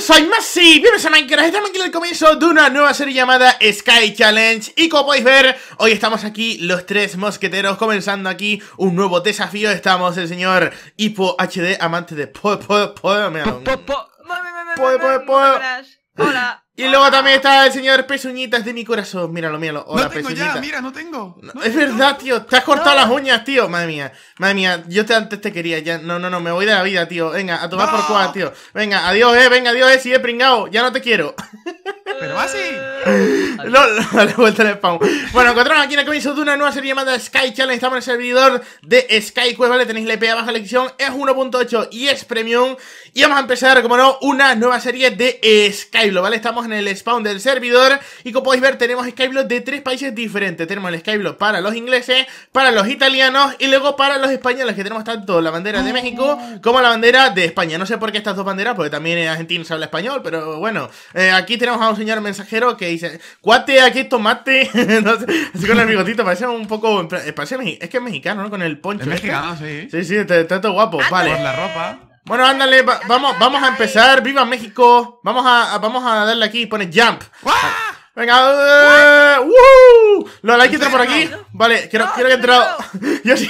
soy Masi, bienvenidos a Minecraft, estamos aquí en el comienzo de una nueva serie llamada Sky Challenge Y como podéis ver, hoy estamos aquí los tres mosqueteros comenzando aquí un nuevo desafío Estamos el señor Hipo HD, amante de po, po, po, me Hola y luego también está el señor Pezuñitas de mi corazón. Míralo, míralo. Hola, no tengo ya, mira, no tengo. es verdad, tío. Te has cortado las uñas, tío. Madre mía. Madre mía, yo te, antes te quería. ya No, no, no, me voy de la vida, tío. Venga, a tomar por cuatro tío. Venga, adiós, eh. Venga, adiós, eh. Si pringado. Ya no te quiero. Pero así sí. No, la vuelta al spawn. Bueno, encontramos aquí en el comienzo de una nueva serie llamada Sky Challenge. Estamos en el servidor de Sky Quest, ¿vale? Tenéis la IP abajo en la Es 1.8 y es premium. Y vamos a empezar, como no, una nueva serie de sky eh, Skyblock, ¿vale? Estamos en el spawn del servidor. Y como podéis ver, tenemos Skyblock de tres países diferentes. Tenemos el Skyblock para los ingleses, para los italianos y luego para los españoles, que tenemos tanto la bandera de México como la bandera de España. No sé por qué estas dos banderas, porque también en Argentina se habla español, pero bueno. Eh, aquí tenemos a un señor mensajero que dice, cuate, aquí tomate. así con el bigotito, parece un poco... Parece, es que es mexicano, ¿no? Con el poncho. Este. mexicano, sí. Sí, sí, está todo guapo. Ah, vale. la ropa. Bueno, ándale, vamos, vamos a empezar. ¡Viva México! Vamos a, vamos a darle aquí, pone jump. Venga, eh, uh, uh, Lola, hay que entrar por aquí. Vale, quiero, que quiero que Yo sí.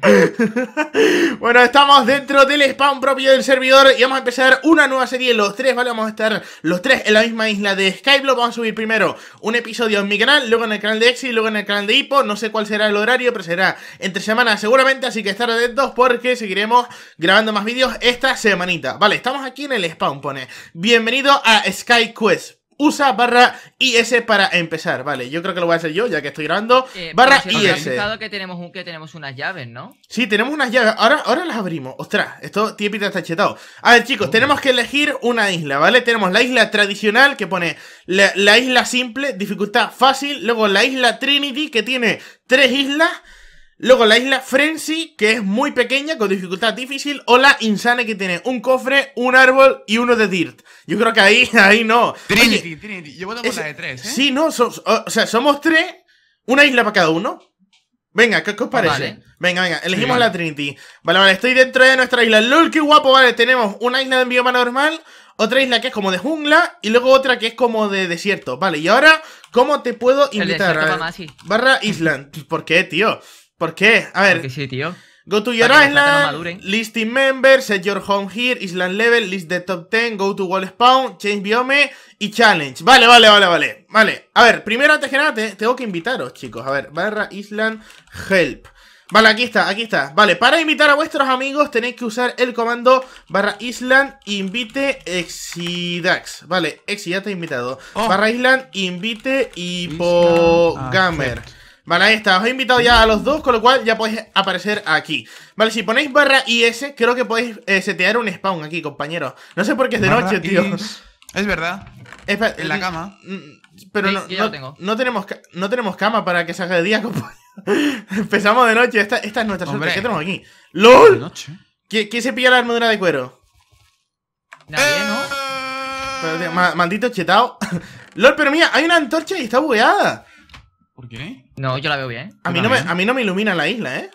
bueno, estamos dentro del spawn propio del servidor y vamos a empezar una nueva serie los tres, ¿vale? Vamos a estar los tres en la misma isla de Skyblock. Vamos a subir primero un episodio en mi canal, luego en el canal de Exi, luego en el canal de Hippo. No sé cuál será el horario, pero será entre semanas seguramente, así que estar atentos porque seguiremos grabando más vídeos esta semanita. Vale, estamos aquí en el spawn, pone. Bienvenido a Sky Quest. USA barra IS para empezar, vale. Yo creo que lo voy a hacer yo, ya que estoy grabando. Eh, barra IS. Hemos que tenemos, que tenemos unas llaves, ¿no? Sí, tenemos unas llaves. Ahora, ahora las abrimos. Ostras, esto tiene está chetado. A ver, chicos, tenemos que elegir una isla, ¿vale? Tenemos la isla tradicional que pone la isla simple, dificultad fácil. Luego la isla Trinity que tiene tres islas. Luego la isla Frenzy, que es muy pequeña, con dificultad difícil. O la Insane, que tiene un cofre, un árbol y uno de Dirt. Yo creo que ahí, ahí no. Trinity, Trinity. Yo voto por la de tres, ¿eh? Sí, no, o, sea, somos tres, una isla para cada uno. Venga, ¿qué, os parece? Venga, venga, elegimos la Trinity. Vale, vale, estoy dentro de nuestra isla. LOL, qué guapo, vale. Tenemos una isla de envío normal, otra isla que es como de jungla y luego otra que es como de desierto. Vale, y ahora, ¿cómo te puedo invitar? Barra Island. ¿Por qué, tío? ¿Por qué? A ver. sí, tío. Go to your island, listing members set your home here, island level, list the top 10, go to wall spawn, change biome y challenge. Vale, vale, vale, vale. Vale, a ver, primero antes que nada tengo que invitaros, chicos. A ver, barra island help. Vale, aquí está, aquí está. Vale, para invitar a vuestros amigos tenéis que usar el comando barra island invite exidax. Vale, exi ya te he invitado. Oh. Barra island invite ah, hipogamer. Vale, ahí está, os he invitado ya a los dos, con lo cual ya podéis aparecer aquí Vale, si ponéis barra IS, creo que podéis eh, setear un spawn aquí, compañero. No sé por qué es de noche, tío Es verdad, en la cama Pero no, no, tenemos no tenemos cama para que salga de día, compañero. Empezamos de noche, esta, esta es nuestra ¿qué tenemos aquí? ¡LOL! ¿Quién se pilla la armadura de cuero? Nadie, ¿no? maldito chetao LOL, pero mira, hay una antorcha y está bugueada ¿Por qué? No, yo la veo bien. A mí, no me, a mí no me ilumina la isla, ¿eh?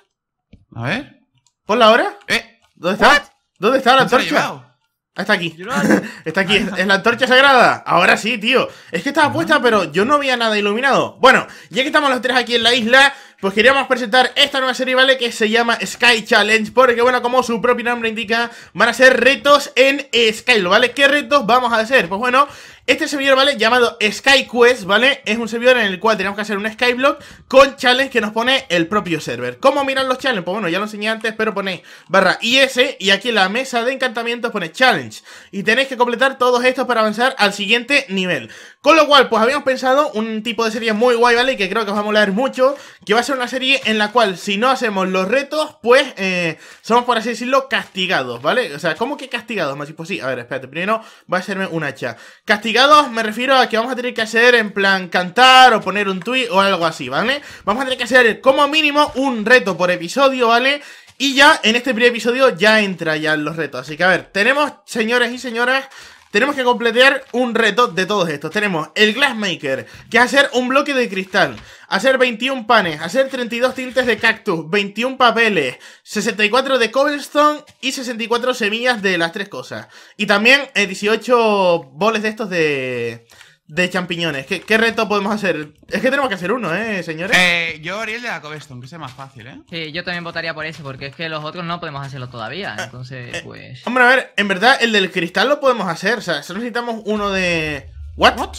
A ver. ¿Ponla ahora? ¿Eh? ¿Dónde está? ¿Dónde está la torcha? Está aquí. está aquí. Es, la torcha sagrada. Ahora sí, tío. Es que estaba ah. puesta, pero yo no había nada iluminado. Bueno, ya que estamos los tres aquí en la isla, pues queríamos presentar esta nueva serie, ¿vale? Que se llama Sky Challenge. Porque, bueno, como su propio nombre indica, van a ser retos en Sky, ¿vale? ¿Qué retos vamos a hacer? Pues bueno, este servidor, ¿vale? Llamado SkyQuest, ¿vale? Es un servidor en el cual tenemos que hacer un Skyblock con challenge que nos pone el propio server. ¿Cómo miran los challenges? Pues bueno, ya lo enseñé antes, pero ponéis barra IS y aquí en la mesa de encantamientos pone challenge. Y tenéis que completar todos estos para avanzar al siguiente nivel. Con lo cual, pues habíamos pensado un tipo de serie muy guay, ¿vale? que creo que os va a molar mucho. Que va a ser una serie en la cual, si no hacemos los retos, pues eh, somos, por así decirlo, castigados, ¿vale? O sea, ¿cómo que castigados, más Pues sí, a ver, espérate. Primero va a hacerme un hacha. Castigados me refiero a que vamos a tener que hacer, en plan, cantar o poner un tuit o algo así, ¿vale? Vamos a tener que hacer, como mínimo, un reto por episodio, ¿vale? Y ya en este primer episodio ya entra ya los retos. Así que a ver, tenemos, señores y señoras, tenemos que completar un reto de todos estos. Tenemos el Glassmaker, que es hacer un bloque de cristal, hacer 21 panes, hacer 32 tintes de cactus, 21 papeles, 64 de cobblestone y 64 semillas de las tres cosas. Y también 18 eh, boles de estos de de champiñones. ¿Qué, reto podemos hacer? Es que tenemos que hacer uno, ¿eh, señores? Eh, yo el de la que sea más fácil, ¿eh? Sí, yo también votaría por ese, porque es que los otros no podemos hacerlo todavía. Eh, entonces, eh, pues. Hombre, a ver, en verdad, el del cristal lo podemos hacer. O sea, solo necesitamos uno de. ¿What? ¿What?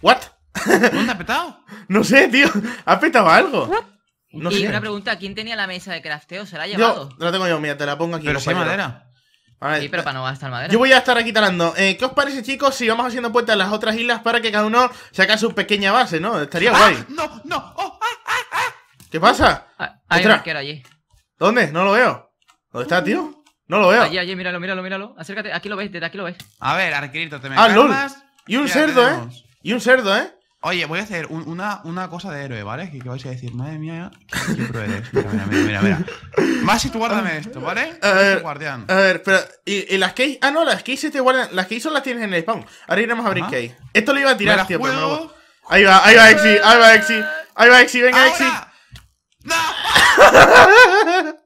¿What? ¿Dónde ha petado? no sé, tío. Ha petado algo. ¿What? No y una pregunta, ¿quién tenía la mesa de crafteo? ¿Se la ha llevado? Yo, la tengo yo, mira, te la pongo aquí. Pero si madera. Sí, pero eh, para no gastar madera. Yo voy a estar aquí talando. Eh, ¿Qué os parece, chicos, si vamos haciendo puertas a las otras islas para que cada uno saca su pequeña base, ¿no? Estaría ah, guay. No, no. Oh, ah, ah, ¿Qué pasa? Hay un arquero allí. ¿Dónde? No lo veo. ¿Dónde está, tío? No lo veo. Allí, allí, míralo, míralo, míralo. Acércate, aquí lo ves, desde aquí lo ves. A ver, arquerito, te me Ah, ¿eh? Y un cerdo, ¿eh? Y un cerdo, ¿eh? Oye, voy a hacer una, una, cosa de héroe, ¿vale? Que, vais a decir, madre mía, siempre eres. Mira, mira, mira, mira. Masi, tú guárdame esto, ¿vale? A ver, A ver, pero. ¿y, las keys? Ah, no, las keys se te guardan. Las keys son las tienes en el spawn. Ahora iremos a abrir keys. Esto lo iba a tirar, tío, pero no. Ahí va, ahí va Exi, ahí va Exi. Ahí va Exi, venga Exi. ¡No!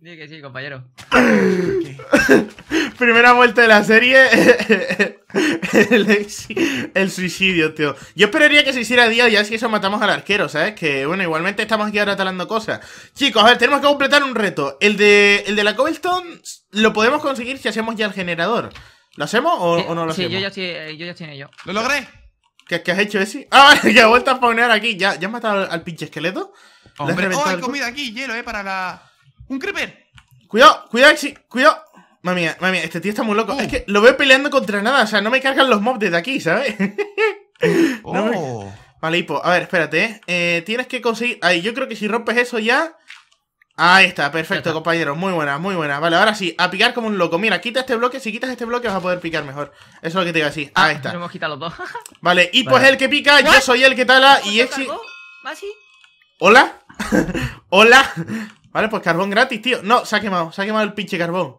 Dile que sí, compañero. Primera vuelta de la serie. el, suicidio, tío. Yo esperaría que se hiciera día y así eso matamos al arquero, ¿sabes? Que bueno, igualmente estamos aquí ahora talando cosas. Chicos, a ver, tenemos que completar un reto. El de, el de la Cobblestone lo podemos conseguir si hacemos ya el generador. ¿Lo hacemos o, eh, no lo hacemos? Sí, eh, yo ya estoy, yo en ¿Lo logré? ¿Qué, has hecho ese? ¡Ah! Que ha vuelto a poner aquí. ¿Ya, ya has matado al, pinche esqueleto? oh, hay comida aquí, hielo, eh, para la. ¡Un creeper! Cuidado, cuidado, cuidado. Mami, mami, este tío está muy loco. Es oh. que lo veo peleando contra nada, o sea, no me cargan los mobs desde aquí, ¿sabes? Oh. Vale, hipo. A ver, espérate. ¿eh? Eh, tienes que conseguir... Ahí, yo creo que si rompes eso ya... Ahí está, perfecto, compañero. Muy buena, muy buena. Vale, ahora sí, a picar como un loco. Mira, quita este bloque. Si quitas este bloque vas a poder picar mejor. Eso es lo que te iba a ahí ah, está. Hemos quitado vale, y pues el que pica, yo soy el que tala y Exi... ¿Hola? ¿Hola? vale, pues carbón gratis, tío. No, se ha quemado, se ha quemado el pinche carbón.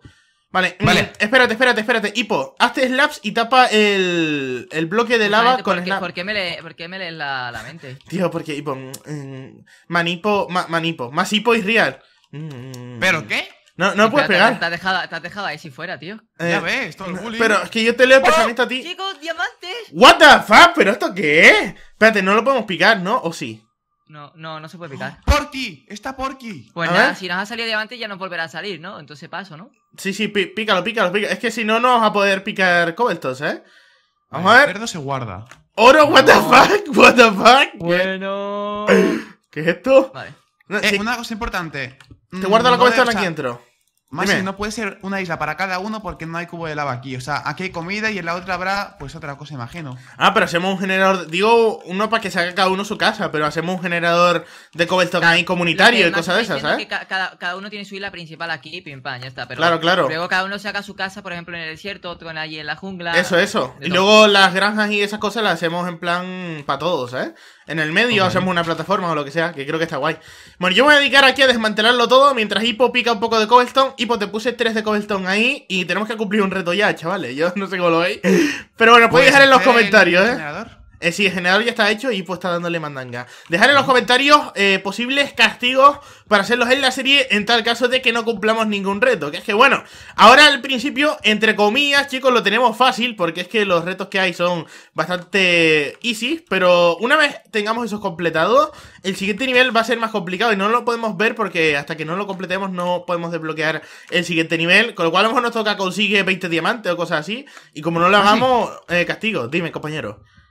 Vale, vale. Mm, espérate, espérate, espérate. Hipo, hazte slaps y tapa el, el bloque de pues, lava con slaps. ¿Por qué me lees la, la, mente? Tío, porque Hipo. Mm, mm, manipo, manipo. Más Hipo y real. ¿Pero qué? No, no puedes pegar. Te, has dejado, ahí si fuera, tío. Eh, ya ves, todo el bullying. Pero es que yo te leo el ¡Oh! pensamiento a ti. Chicos, diamantes. ¿What the fuck? ¿Pero esto qué es? Espérate, no lo podemos picar, ¿no? ¿O sí? No, no, no se puede picar. ¡Porky! ¡Está Porky! Pues nada, si nos ha salido diamante ya no volverá a salir, ¿no? Entonces paso, ¿no? Sí, sí, pícalo, pícalo, pícalo. Es que si no, no vamos a poder picar cobertos, ¿eh? Vamos a ver. El cerdo se guarda. ¡Oro, what the fuck! ¡What the fuck! Bueno. ¿Qué es esto? Vale. Eh, una cosa importante. Te guardo la mm, no aquí dentro. Más no puede ser una isla para cada uno porque no hay cubo de lava aquí. O sea, aquí hay comida y en la otra habrá, pues, otra cosa, imagino. Ah, pero hacemos un generador. Digo, uno para que saque cada uno su casa, pero hacemos un generador de cobblestone ahí comunitario y cosas de esas, ¿sabes? Cada, uno tiene su isla principal aquí, pim ya está. Pero claro, claro. Luego cada uno saca su casa, por ejemplo, en el desierto, otro en allí en la jungla. Eso, eso. Y luego las granjas y esas cosas las hacemos en plan para todos, ¿eh? en el medio, hacemos una plataforma o lo que sea, que creo que está guay. Bueno, yo voy a dedicar aquí a desmantelarlo todo mientras Hippo pica un poco de cobblestone. Hippo, te puse 3 de cobblestone ahí y tenemos que cumplir un reto ya, chavales. Yo no sé cómo lo veis. Pero bueno, podéis pues dejar en los comentarios, ¿eh? Eh, sí, el general ya está hecho y pues está dándole mandanga. Dejar en los comentarios eh, posibles castigos para hacerlos en la serie en tal caso de que no cumplamos ningún reto. Que es que bueno, ahora al principio, entre comillas, chicos, lo tenemos fácil porque es que los retos que hay son bastante easy. Pero una vez tengamos esos completados, el siguiente nivel va a ser más complicado y no lo podemos ver porque hasta que no lo completemos no podemos desbloquear el siguiente nivel. Con lo cual a lo mejor nos toca consigue 20 diamantes o cosas así. Y como no lo hagamos, eh, castigo. Dime, compañero.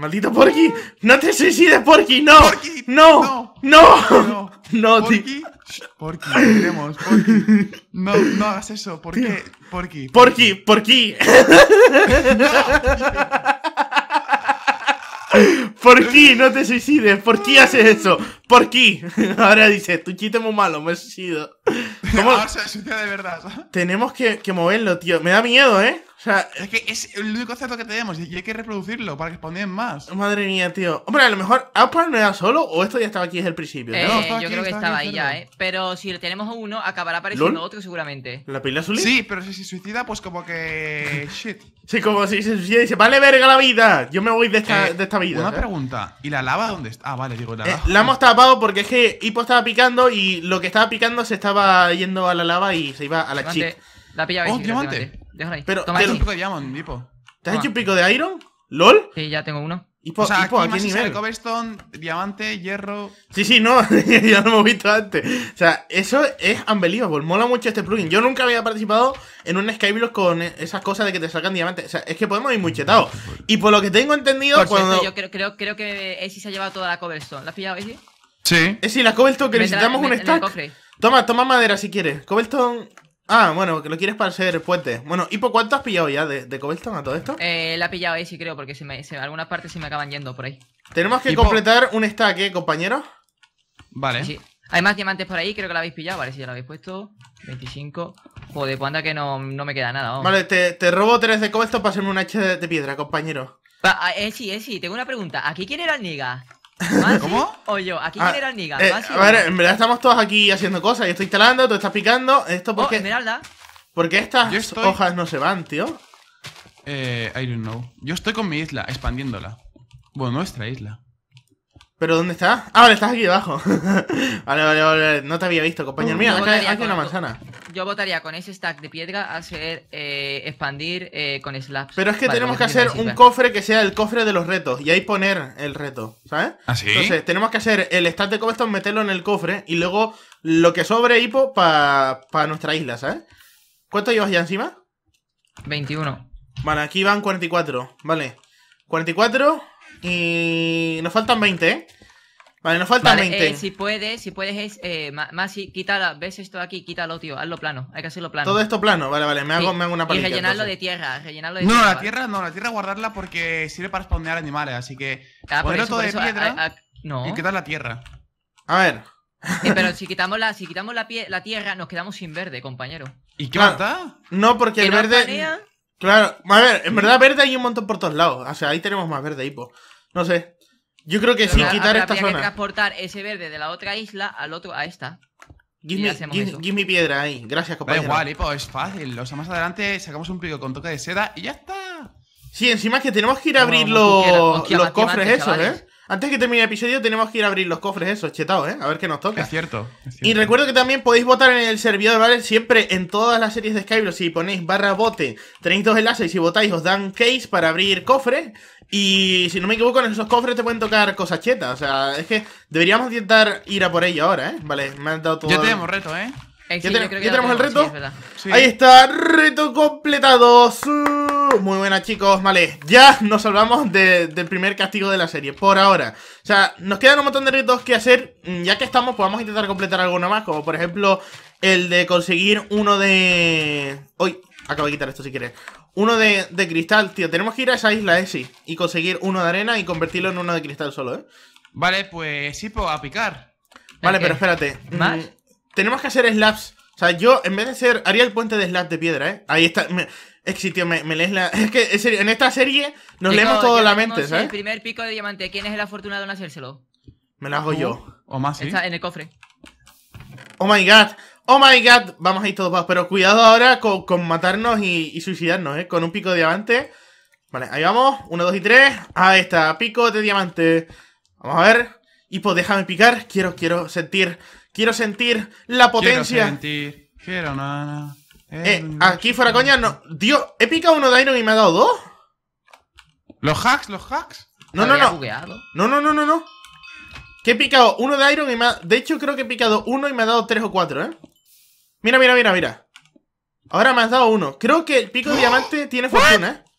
¡Maldito Porky! ¡No te suicides, Porky! ¡No! ¡No! ¡No! ¡No! ¡No, Porky! Porky, queremos, No, no hagas eso. ¿Por qué? Porky. Porky, Porky. ¿Por no te suicides? ¿Por qué haces eso? ¿Por Ahora dice, tu chiste muy malo, me suicido. ¿Cómo? Ahora se suicida de verdad. Tenemos que, que moverlo, tío. Me da miedo, ¿eh? O sea, es que es el único concepto que tenemos y hay que reproducirlo para que expanden más. Madre mía, tío. Hombre, a lo mejor Apple no era solo o esto ya estaba aquí desde el principio. Eh, yo creo que estaba, ahí ya, ¿eh? Pero si tenemos uno, acabará apareciendo otro seguramente. ¿La pila azul? Sí, pero si se suicida, pues como que. Shit. sí, como si se suicida y dice, vale verga la vida. Yo me voy de esta, eh, vida. Una ¿eh? pregunta. ¿Y la lava dónde está? Ah, vale, digo, la lava. la hemos tapado porque es que Hippo estaba picando y lo que estaba picando se estaba yendo a la lava y se iba a la chip. La pilla oh, pero, Toma te, pico de diamante ¿Te has hecho un pico de Iron? ¿LOL? Sí, ya tengo uno. ¿y o sea, aquí ¿a qué nivel? Cobblestone, diamante, hierro. Sí, sí, no, ya lo hemos visto antes. O sea, eso es unbelievable. Mola mucho este plugin. Yo nunca había participado en un Skyblock con esas cosas de que te sacan diamantes. O sea, es que podemos ir muy chetados. Y por lo que tengo entendido, por cuando... yo creo, creo, que Esi se ha llevado toda la Cobblestone. ¿La has pillado, Esi? Sí. Esi, la Cobblestone, que necesitamos un stack. Toma, toma madera si quieres. Cobblestone. Ah, bueno, que lo quieres para hacer el puente. Bueno, ¿y por cuánto has pillado ya de, de a todo esto? Eh, la he pillado ahí, sí creo, porque algunas partes sí me acaban yendo por ahí. Tenemos que completar un stack, ¿eh, compañero? Vale. Sí, Hay más diamantes por ahí, creo que la habéis pillado. Vale, si ya lo habéis puesto. 25. Joder, pues anda que no, no me queda nada. Vale, te, robo tres de cobblestone para hacerme un H de, piedra, compañero. eh, sí, eh, sí, tengo una pregunta. ¿Aquí quién era el niga? ¿Cómo? O yo, aquí ah, General eh, a ver, en verdad estamos todos aquí haciendo cosas. Yo estoy instalando, tú estás picando. Esto porque. Oh, ¿Por qué estas hojas no se van, tío? Eh, I don't know. Yo estoy con mi isla, expandiéndola. Bueno, nuestra isla. ¿Pero dónde está? Ah, vale, estás aquí abajo. vale, vale, vale, no te había visto, compañero. mío. Mm, acá, hay una manzana. Yo votaría con ese stack de piedra hacer eh, expandir eh, con slabs. Pero es que tenemos pues que hacer un cofre que sea el cofre de los retos y ahí poner el reto, ¿sabes? Así. ¿Ah, es. Entonces, tenemos que hacer el stack de cobblestone, meterlo en el cofre y luego lo que sobre hipo para nuestra isla, ¿sabes? ¿Cuánto llevas ya encima? 21. Vale, aquí van 44, vale. 44 y nos faltan 20, ¿eh? Vale, nos faltan 20. Eh, si puedes, si puedes, eh, más si quítala, ves esto aquí, quítalo, tío, hazlo plano, hay que hacerlo plano. Todo esto plano, vale, vale, me hago, una palita. Y rellenarlo de tierra, rellenarlo de no, tierra. No, la tierra no, la tierra guardarla porque sirve para spawnear animales, así que ah, todo de piedra no. y quitar la tierra. A ver. pero si quitamos la, si quitamos la, pie, la tierra, nos quedamos sin verde, compañero. ¿Y qué claro. No, porque el verde. Claro, a ver, en verdad verde hay un montón por todos lados. O sea, ahí tenemos más verde, hipo. No sé. Yo creo que sin sí, quitar esta zona. que transportar ese verde de la otra isla al otro, a esta. Give, me, piedra ahí. Gracias, compañero. Da igual, Hipo, es fácil. O sea, más adelante sacamos un pico con toca de seda y ya está. Sí, encima es que tenemos que ir a abrir los, cofres esos, ¿eh? Antes que termine el episodio, tenemos que ir a abrir los cofres esos, chetados, ¿eh? A ver qué nos toca. Es cierto, Y recuerdo que también podéis votar en el servidor, ¿vale? Siempre en todas las series de Skyblock, si ponéis barra bote, tenéis dos enlaces y si votáis os dan case para abrir cofres. Y si no me equivoco, en esos cofres te pueden tocar cosas chetas. O sea, es que deberíamos intentar ir a por ello ahora, ¿eh? Vale, me han dado todo. Ya tenemos reto, ¿eh? eh ya, tenemos, el reto. Ahí está, reto completado. Muy buenas chicos, vale, ya nos salvamos del primer castigo de la serie, por ahora O sea, nos quedan un montón de retos que hacer, mm, ya que estamos, pues intentar completar alguno más Como por ejemplo, el de conseguir uno de... Uy, acabo de quitar esto si quieres Uno de, cristal, tío, tenemos que ir a esa isla, eh, sí Y conseguir uno de arena y convertirlo en uno de cristal solo, eh Vale, pues sí, pues a picar Vale, pero espérate mm, tenemos que hacer slabs o sea, yo, en vez de ser, haría el puente de slab de piedra, ¿eh? Ahí está. Exitio, me, me lees la. Es que en, serio, en esta serie nos leemos todo la mente, ¿sabes? El primer pico de diamante. ¿Quién es el afortunado en hacérselo? Me lo hago yo. O más, ¿sí? Está en el cofre. Oh my god. Oh my god. Vamos a ir todos. Pero cuidado ahora con, matarnos y, y, suicidarnos, ¿eh? Con un pico de diamante. Vale, ahí vamos. Uno, dos y tres. Ahí está. Pico de diamante. Vamos a ver. Y pues déjame picar. Quiero, quiero sentir. Quiero sentir la potencia. Quiero sentir. Quiero nada. Eh, eh aquí fuera coña, no. Dios, he picado uno de Iron y me ha dado dos. ¿Los hacks? ¿Los hacks? No, no, no. No, no, no, no, no. Que he picado uno de Iron y me ha... De hecho, creo que he picado uno y me ha dado tres o cuatro, ¿eh? Mira, mira, mira, mira. Ahora me has dado uno. Creo que el pico de diamante tiene fortuna, ¿eh?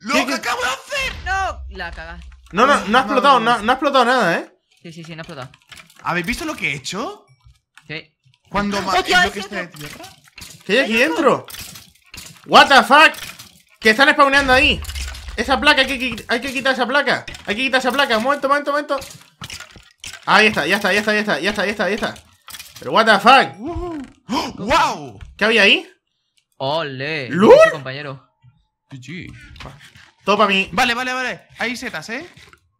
¡Lo que acabo de hacer! ¡No! La cagaste. No, no, no ha explotado, no, ha explotado nada, ¿eh? Sí, sí, sí, no ha explotado. ¿Habéis visto lo que he hecho? Sí. Cuando... ¿Lo que está de tierra? ¿Qué hay aquí dentro? What the fuck Que están spawneando ahí Esa placa, hay que, hay que quitar esa placa Hay que quitar esa placa, un momento, momento, momento Ahí está, ya está, ya está, ya está, ya está, ya está, ya está Pero what the fuck ¡Wow! ¿Qué había ahí? ¡Ole! ¡Lul! compañero Todo para mí Vale, vale, vale Hay setas, ¿eh?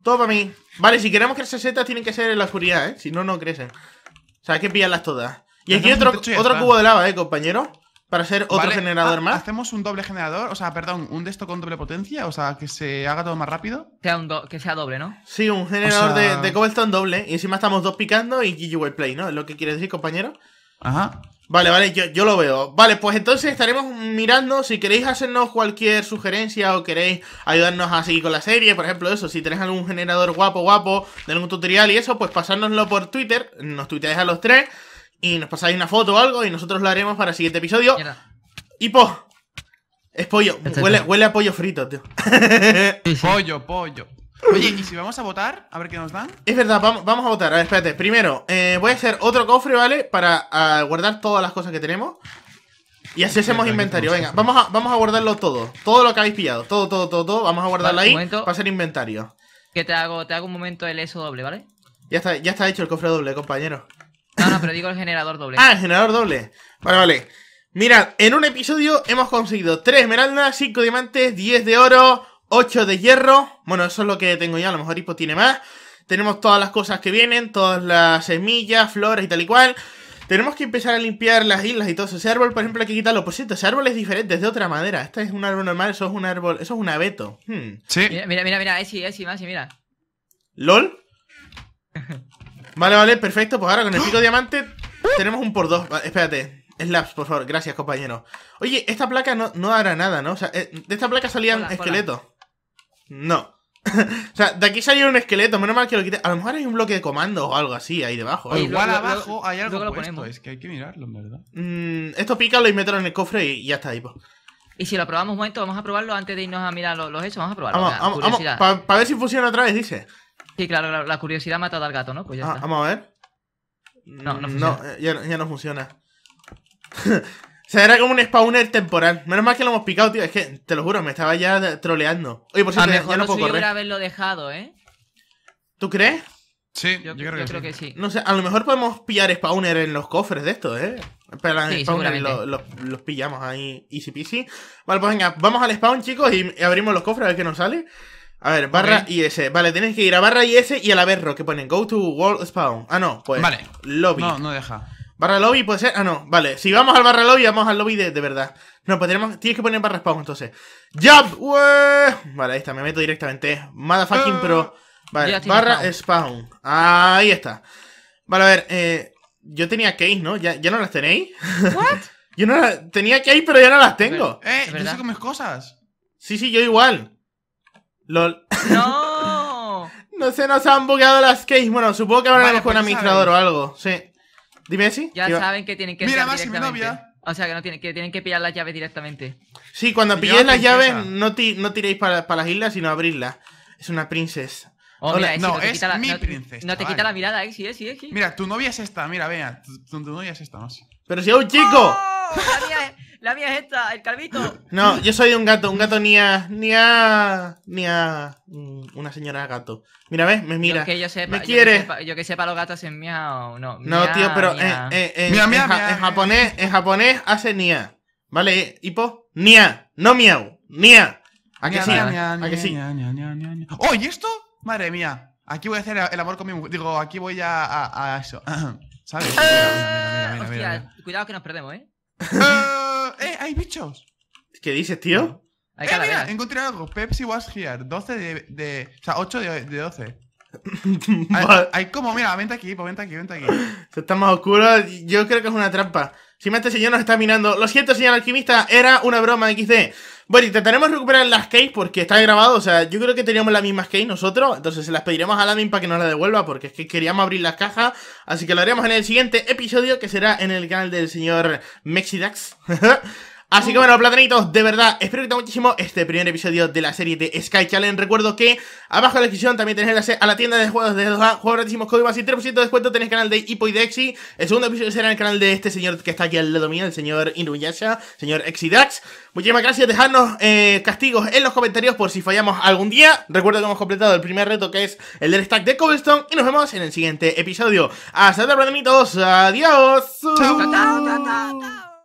Todo para mí Vale, si queremos crecer setas tienen que ser en la oscuridad, ¿eh? Si no, no crecen O sea, hay que pillarlas todas Y aquí otro, otro cubo de lava, ¿eh, compañero? Para ser otro generador ah, más. ¿Hacemos un doble generador? O sea, perdón, un de esto con doble potencia. O sea, que se haga todo más rápido. que sea doble, ¿no? Sí, un generador de, de, Cobblestone doble. Y encima estamos dos picando y GG play ¿no? Es lo que quieres decir, compañero. Ajá. Vale, vale, yo, yo, lo veo. Vale, pues entonces estaremos mirando. Si queréis hacernos cualquier sugerencia o queréis ayudarnos a seguir con la serie, por ejemplo, eso, si tenéis algún generador guapo, guapo, de algún tutorial y eso, pues pasárnoslo por Twitter. Nos tuiteáis a los tres y nos pasáis una foto o algo y nosotros lo haremos para el siguiente episodio. Y po, es pollo, huele, huele, a pollo frito, tío. pollo, pollo. Oye, ¿y si vamos a votar? A ver qué nos dan. Es verdad, vamos, a votar. A ver, espérate. Primero, eh, voy a hacer otro cofre, ¿vale? Para ah, guardar todas las cosas que tenemos. Y así hacemos inventario. Venga, vamos a, vamos a guardarlo todo. Todo lo que habéis pillado. Todo, todo, todo, todo. Vamos a guardarlo ahí para hacer inventario. Que te hago, te hago un momento el eso doble, ¿vale? Ya está, ya está hecho el cofre doble, compañero. No, no, pero digo el generador doble. Ah, el generador doble. Vale, vale. Mirad, en un episodio hemos conseguido 3 esmeraldas, 5 diamantes, 10 de oro, 8 de hierro. Bueno, eso es lo que tengo ya, a lo mejor Hippo tiene más. Tenemos todas las cosas que vienen, todas las semillas, flores y tal y cual. Tenemos que empezar a limpiar las islas y todo Ese árbol, por ejemplo, hay que quitarlo. Por cierto, ese árbol es diferente, es de otra madera. Este es un árbol normal, eso es un árbol, eso es un abeto. Hmm. Sí. Mira, mira, mira, mira, Esi, más y mira. ¿LOL? Vale, vale, perfecto. Pues ahora con el pico ¡Ah! diamante tenemos un por dos. espérate. Slabs, por favor. Gracias, compañero. Oye, esta placa no, no hará nada, ¿no? O sea, eh, de esta placa salían esqueletos. No. o sea, de aquí salió un esqueleto. Menos mal que lo quité. A lo mejor hay un bloque de comando o algo así ahí debajo. ¿eh? igual abajo hay algo lo puesto. Es que hay que mirarlo, verdad. Mm, esto pícalo y mételo en el cofre y ya está ahí, pues. Y si lo probamos un momento, vamos a probarlo antes de irnos a mirar los, hechos. Vamos a probarlo. Vamos, vamos, para ver si funciona otra vez, dice. Sí, claro, la, curiosidad curiosidad matado al gato, ¿no? Pues ya ah, está. Vamos a ver. No, no funciona. No, ya, no funciona. O sea, era como un spawner temporal. Menos mal que lo hemos picado, tío. Es que, te lo juro, me estaba ya troleando. Oye, por cierto, ya, no puedo correr. haberlo dejado, ¿eh? ¿Tú crees? Sí, yo, creo, que, sí. No sé, a lo mejor podemos pillar spawner en los cofres de estos, ¿eh? sí, spawner los, los, los, pillamos ahí, easy peasy. Vale, pues venga, vamos al spawn, chicos, y abrimos los cofres a ver qué nos sale. A ver, barra y IS. Vale, tienes que ir a barra IS y al averro que ponen go to world spawn. Ah, no, pues. Vale. Lobby. No, no deja. Barra lobby puede ser. Ah, no, vale. Si vamos al barra lobby, vamos al lobby de, verdad. No, pues tenemos, tienes que poner barra spawn entonces. ¡Jump! Vale, ahí está, me meto directamente. Motherfucking ah. pro. Vale, barra spawn. Ahí está. Vale, a ver, eh, yo tenía case, ¿no? ¿Ya, no las tenéis? ¿What? yo no las, tenía case, pero ya no las tengo. eh, yo sé comes cosas. Sí, sí, yo igual. LOL. No. no se nos han bugueado las keys. Bueno, supongo que habrá vale, con pues administrador o algo. Sí. Dime si. Ya saben que tienen que Mira, más mi novia. O sea, que, no tienen, que tienen que pillar las llaves directamente. Sí, cuando pilléis las llaves, no, tiréis para, para, las islas, sino abrirlas. Es una princesa. Oh, no, es la, mi princesa. No te quita la mirada, eh, sí, eh, sí, eh, sí. Mira, tu novia es esta, mira, vea. Tu, novia es esta, no sé. Pero si es un chico. Oh, eh. La mía es esta, el calvito. No, yo soy un gato, un gato ni a. ni a. a. Mm, una señora gato. Mira, ¿ves? Me mira. Yo que sepa, me quiere. Yo que sepa, los gatos en miau. No, no tío, pero eh, eh, eh, En, en, japonés, en japonés hace nia. ¿Vale? Hipo, nia, no miau, mia ¿A que sí? ¿A que sí? ¡Oh, y esto! Madre mía. Aquí voy a hacer el amor con mi mujer. Digo, aquí voy a, a, eso. ¿Sabes? Hostia, cuidado que nos perdemos, ¿eh? hay bichos. ¿Qué dices, tío? Hay eh, mira, encontré algo. Pepsi was here. 12 de. o sea, 8 de, 12. hay, como, mira, vente aquí, pues vente aquí, vente aquí. está más oscuro. Yo creo que es una trampa. Si este señor nos está mirando. Lo siento, señor alquimista, era una broma XD. Bueno, intentaremos recuperar las keys porque está grabado. O sea, yo creo que teníamos las mismas keys nosotros. Entonces se las pediremos a Lamin para que nos las devuelva porque es que queríamos abrir las cajas. Así que lo haremos en el siguiente episodio que será en el canal del señor Mexidax. Así que bueno, platanitos, de verdad, espero que te muchísimo este primer episodio de la serie de Sky Challenge. Recuerdo que abajo en la descripción también tenéis a la tienda de juegos de 2 juegos gratísimos, código 3% de descuento, tenéis canal de Hippo y de El segundo episodio será en el canal de este señor que está aquí al lado mío, el señor Inuyasha, señor Exidax. Muchísimas gracias, dejadnos eh, castigos en los comentarios por si fallamos algún día. Recuerdo que hemos completado el primer reto que es el del stack de Cobblestone y nos vemos en el siguiente episodio. Hasta luego, platanitos, adiós. chao,